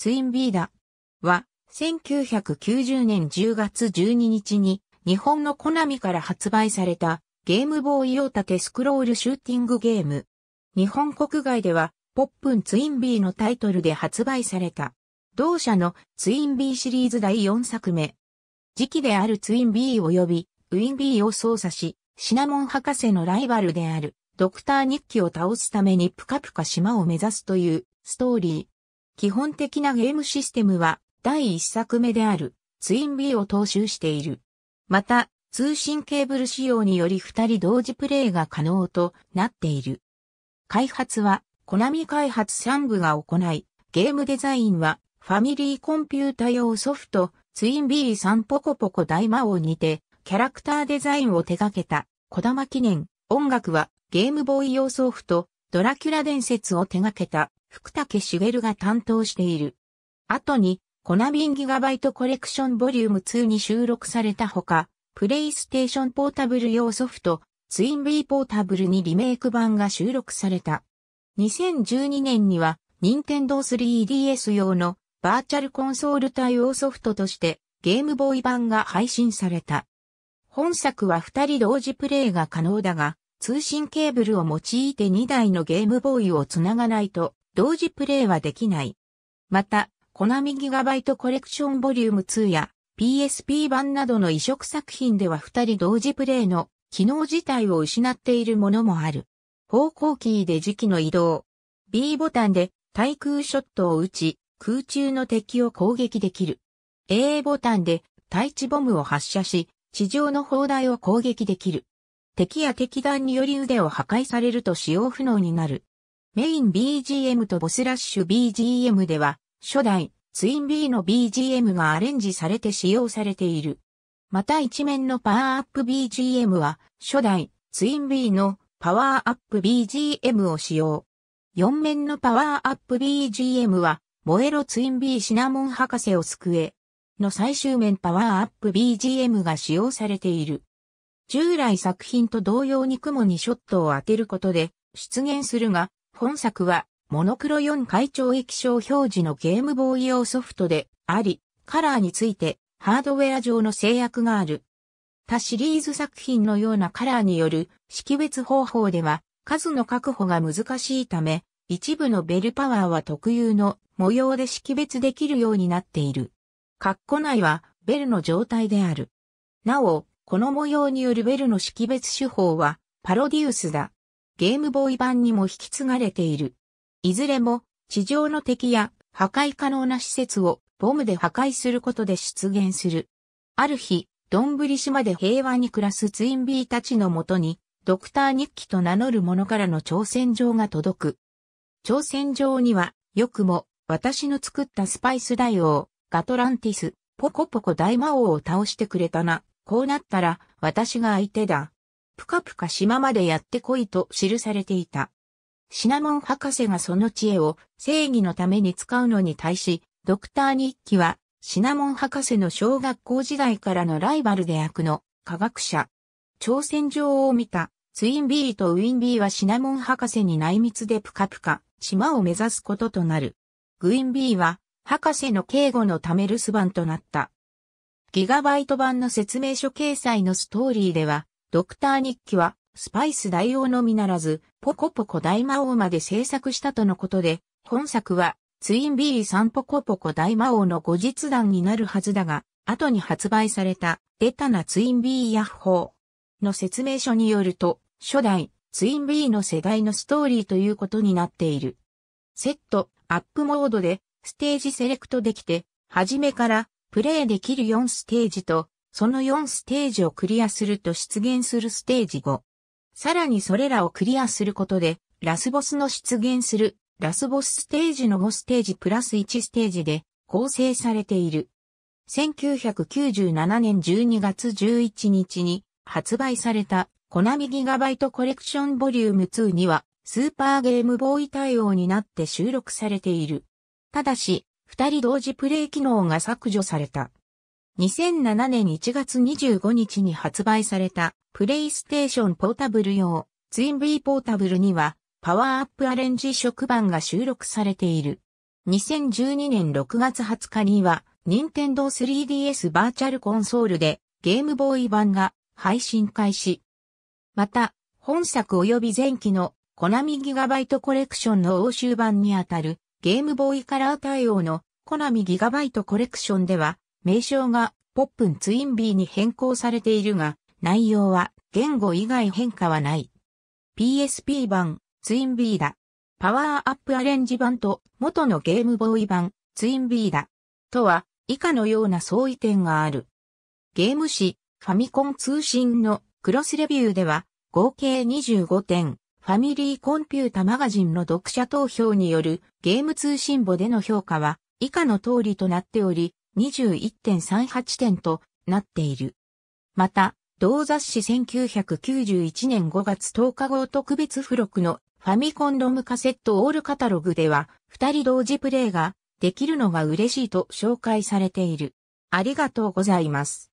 ツインビーダは、1990年10月12日に、日本のコナミから発売された、ゲームボーイ用縦スクロールシューティングゲーム。日本国外では、ポップンツインビーのタイトルで発売された。同社のツインビーシリーズ第4作目。時期であるツインビー及びウィンビーを操作し、シナモン博士のライバルであるドクター日記を倒すためにプカプカ島を目指すというストーリー。基本的なゲームシステムは第一作目であるツインビーを踏襲している。また、通信ケーブル仕様により二人同時プレイが可能となっている。開発は、コナミ開発3部が行い、ゲームデザインは、ファミリーコンピュータ用ソフト、ツインビーさんポコポコ大魔王にて、キャラクターデザインを手掛けた、小玉記念、音楽は、ゲームボーイ用ソフト、ドラキュラ伝説を手掛けた、福武茂が担当している。後に、コナビンギガバイトコレクションボリューム2に収録されたほか、プレイステーションポータブル用ソフト、ツインビーポータブルにリメイク版が収録された。2012年には、任天堂 3DS 用のバーチャルコンソール対応ソフトとしてゲームボーイ版が配信された。本作は2人同時プレイが可能だが、通信ケーブルを用いて2台のゲームボーイを繋がないと同時プレイはできない。また、コナミギガバイトコレクションボリューム2や PSP 版などの移植作品では2人同時プレイの機能自体を失っているものもある。方向キーで時期の移動。B ボタンで対空ショットを打ち、空中の敵を攻撃できる。A ボタンで対地ボムを発射し、地上の砲台を攻撃できる。敵や敵弾により腕を破壊されると使用不能になる。メイン BGM とボスラッシュ BGM では、初代、ツインビーの BGM がアレンジされて使用されている。また一面のパワーアップ BGM は、初代、ツインビーのパワーアップ BGM を使用。四面のパワーアップ BGM は、モエロツインビーシナモン博士を救え。の最終面パワーアップ BGM が使用されている。従来作品と同様に雲にショットを当てることで出現するが、本作は、モノクロ4会長液晶表示のゲームボーイ用ソフトであり、カラーについてハードウェア上の制約がある。他シリーズ作品のようなカラーによる識別方法では数の確保が難しいため、一部のベルパワーは特有の模様で識別できるようになっている。括弧内はベルの状態である。なお、この模様によるベルの識別手法はパロディウスだ。ゲームボーイ版にも引き継がれている。いずれも、地上の敵や破壊可能な施設をボムで破壊することで出現する。ある日、どんぶり島で平和に暮らすツインビーたちのもとに、ドクター日記と名乗る者からの挑戦状が届く。挑戦状には、よくも、私の作ったスパイス大王、ガトランティス、ポコポコ大魔王を倒してくれたな。こうなったら、私が相手だ。ぷかぷか島までやってこいと記されていた。シナモン博士がその知恵を正義のために使うのに対し、ドクター日記はシナモン博士の小学校時代からのライバルで悪の科学者。挑戦状を見たツインビーとウィンビーはシナモン博士に内密でぷかぷか島を目指すこととなる。グインビーは博士の警護のため留守番となった。ギガバイト版の説明書掲載のストーリーでは、ドクター日記は、スパイス大王のみならず、ポコポコ大魔王まで制作したとのことで、本作は、ツインビーさんポコポコ大魔王の後日談になるはずだが、後に発売された、ベタなツインビーヤッホーの説明書によると、初代、ツインビーの世代のストーリーということになっている。セット、アップモードで、ステージセレクトできて、初めから、プレイできる4ステージと、その4ステージをクリアすると出現するステージ5。さらにそれらをクリアすることで、ラスボスの出現する、ラスボスステージの5ステージプラス1ステージで構成されている。1997年12月11日に発売されたコナミギガバイトコレクションボリューム2にはスーパーゲームボーイ対応になって収録されている。ただし、二人同時プレイ機能が削除された。2007年1月25日に発売されたプレイステーションポータブル用ツイン V ポータブルにはパワーアップアレンジ食版が収録されている。2012年6月20日には任天堂 3DS バーチャルコンソールでゲームボーイ版が配信開始。また、本作及び前期のコナミギガバイトコレクションの欧州版にあたるゲームボーイカラー対応のコナミギガバイトコレクションでは名称がポップンツインビーに変更されているが、内容は言語以外変化はない。PSP 版ツインビーだ。パワーアップアレンジ版と元のゲームボーイ版ツインビーだ。とは以下のような相違点がある。ゲーム誌ファミコン通信のクロスレビューでは合計25点。ファミリーコンピュータマガジンの読者投票によるゲーム通信簿での評価は以下の通りとなっており、21.38点となっている。また、同雑誌1991年5月10日号特別付録のファミコンロムカセットオールカタログでは、二人同時プレイができるのが嬉しいと紹介されている。ありがとうございます。